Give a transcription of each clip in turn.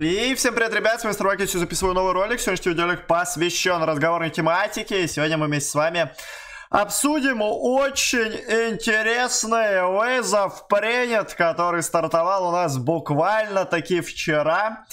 И всем привет, ребят, с вами Мистер Рокетс, записываю новый ролик. Сегодняшний видеоролик посвящен разговорной тематике. И сегодня мы вместе с вами обсудим очень интересный вызов принят, который стартовал у нас буквально-таки вчера.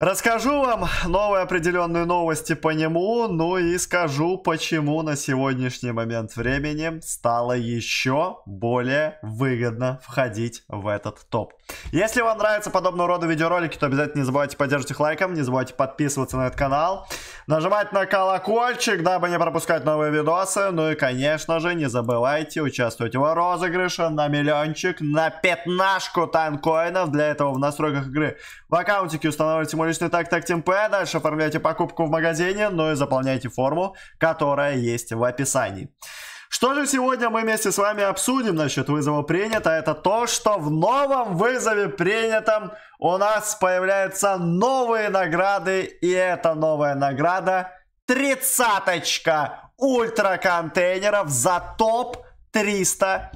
Расскажу вам новые определенные новости по нему, ну и скажу, почему на сегодняшний момент времени стало еще более выгодно входить в этот топ. Если вам нравятся подобного рода видеоролики, то обязательно не забывайте поддерживать их лайком, не забывайте подписываться на этот канал, нажимать на колокольчик, дабы не пропускать новые видосы, ну и, конечно же, не забывайте участвовать в розыгрыше на миллиончик, на пятнашку танкоинов, для этого в настройках игры в аккаунтике устанавливайте мой если так, так темп. Дальше оформляйте покупку в магазине, ну и заполняйте форму, которая есть в описании. Что же сегодня мы вместе с вами обсудим насчет вызова принято? Это то, что в новом вызове принятом у нас появляются новые награды. И эта новая награда тридцаточка ультра контейнеров за топ 300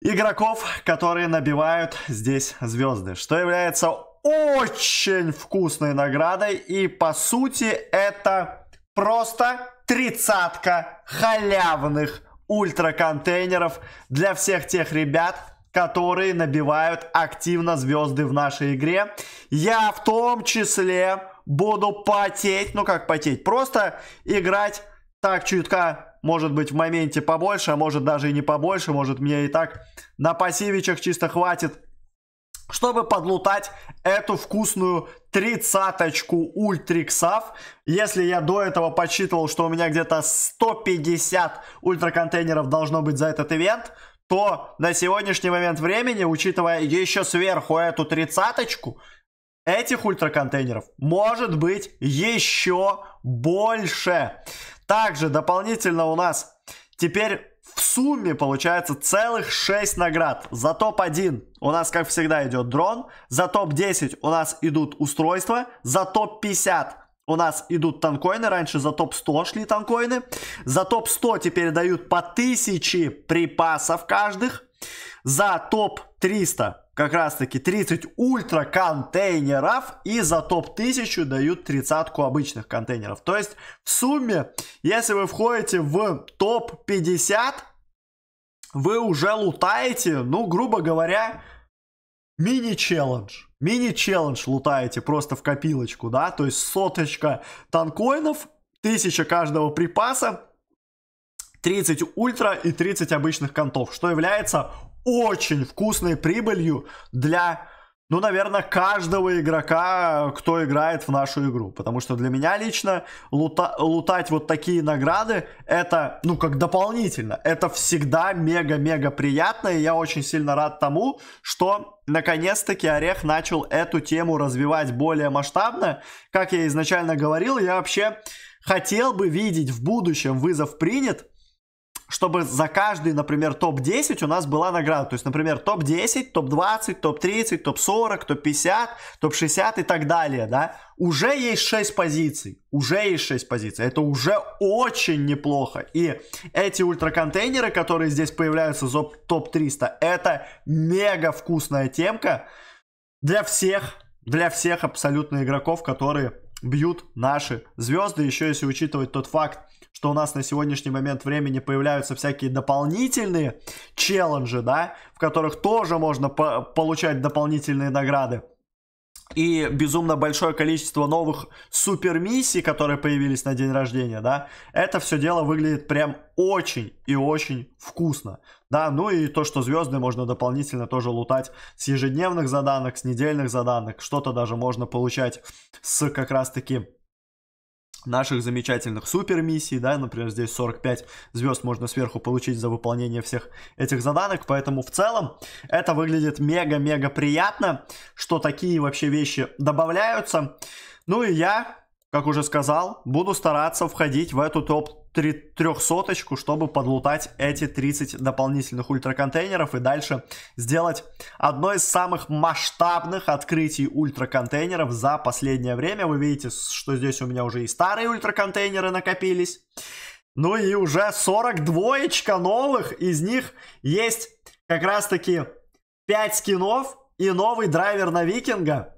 игроков, которые набивают здесь звезды, что является очень вкусной наградой. И по сути это просто тридцатка халявных ультра-контейнеров для всех тех ребят, которые набивают активно звезды в нашей игре. Я в том числе буду потеть, ну как потеть, просто играть так чутка, может быть в моменте побольше, а может даже и не побольше, может мне и так на пассивичах чисто хватит чтобы подлутать эту вкусную тридцаточку ультриксов. Если я до этого подсчитывал, что у меня где-то 150 ультраконтейнеров должно быть за этот ивент, то на сегодняшний момент времени, учитывая еще сверху эту тридцаточку, этих ультраконтейнеров может быть еще больше. Также дополнительно у нас теперь в сумме получается целых 6 наград. За топ-1 у нас, как всегда, идет дрон. За топ-10 у нас идут устройства. За топ-50 у нас идут танкоины. Раньше за топ-100 шли танкоины. За топ-100 теперь дают по 1000 припасов каждых. За топ-300 как раз таки 30 ультра контейнеров и за топ-1000 дают тридцатку обычных контейнеров. То есть в сумме, если вы входите в топ-50, вы уже лутаете, ну, грубо говоря, мини-челлендж. Мини-челлендж лутаете просто в копилочку, да, то есть соточка танкоинов, тысяча каждого припаса, 30 ультра и 30 обычных контов, что является очень вкусной прибылью для, ну, наверное, каждого игрока, кто играет в нашу игру. Потому что для меня лично лута лутать вот такие награды, это, ну, как дополнительно. Это всегда мега-мега приятно, и я очень сильно рад тому, что наконец-таки Орех начал эту тему развивать более масштабно. Как я изначально говорил, я вообще хотел бы видеть в будущем вызов принят, чтобы за каждый, например, топ-10 у нас была награда. То есть, например, топ-10, топ-20, топ-30, топ-40, топ-50, топ-60 и так далее, да. Уже есть 6 позиций, уже есть 6 позиций. Это уже очень неплохо. И эти ультраконтейнеры, которые здесь появляются за топ-300, это мега вкусная темка для всех, для всех абсолютно игроков, которые бьют наши звезды. Еще если учитывать тот факт, что у нас на сегодняшний момент времени появляются всякие дополнительные челленджи, да, в которых тоже можно по получать дополнительные награды. И безумно большое количество новых супермиссий, которые появились на день рождения, да, это все дело выглядит прям очень и очень вкусно. Да, ну и то, что звезды можно дополнительно тоже лутать с ежедневных заданок, с недельных заданок, что-то даже можно получать с как раз-таки наших замечательных супер миссий, да, например, здесь 45 звезд можно сверху получить за выполнение всех этих заданок, поэтому в целом это выглядит мега-мега приятно, что такие вообще вещи добавляются. Ну и я, как уже сказал, буду стараться входить в эту топ трехсоточку, чтобы подлутать эти 30 дополнительных ультраконтейнеров и дальше сделать одно из самых масштабных открытий ультраконтейнеров за последнее время. Вы видите, что здесь у меня уже и старые ультраконтейнеры накопились. Ну и уже 42 новых, из них есть как раз таки 5 скинов и новый драйвер на викинга.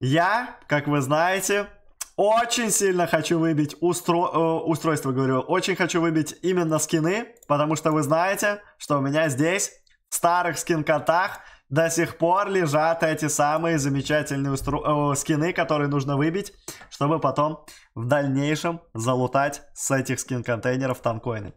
Я, как вы знаете, очень сильно хочу выбить устро... Э, устройство, говорю. Очень хочу выбить именно скины, потому что вы знаете, что у меня здесь в старых скин-картах до сих пор лежат эти самые замечательные устро... э, скины, которые нужно выбить, чтобы потом в дальнейшем залутать с этих скин-контейнеров танкоины.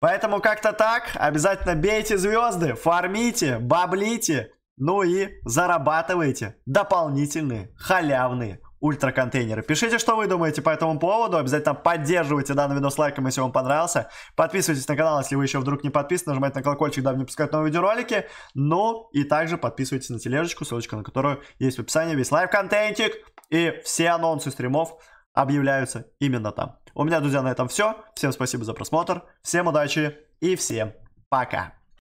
Поэтому как-то так. Обязательно бейте звезды, фармите, баблите, ну и зарабатывайте дополнительные халявные ультраконтейнеры. Пишите, что вы думаете по этому поводу. Обязательно поддерживайте данный видос лайком, если вам понравился. Подписывайтесь на канал, если вы еще вдруг не подписаны. Нажимайте на колокольчик, дабы не пускать новые видеоролики. Ну и также подписывайтесь на тележечку, ссылочка на которую есть в описании. Весь лайв-контентик и все анонсы стримов объявляются именно там. У меня, друзья, на этом все. Всем спасибо за просмотр. Всем удачи и всем пока.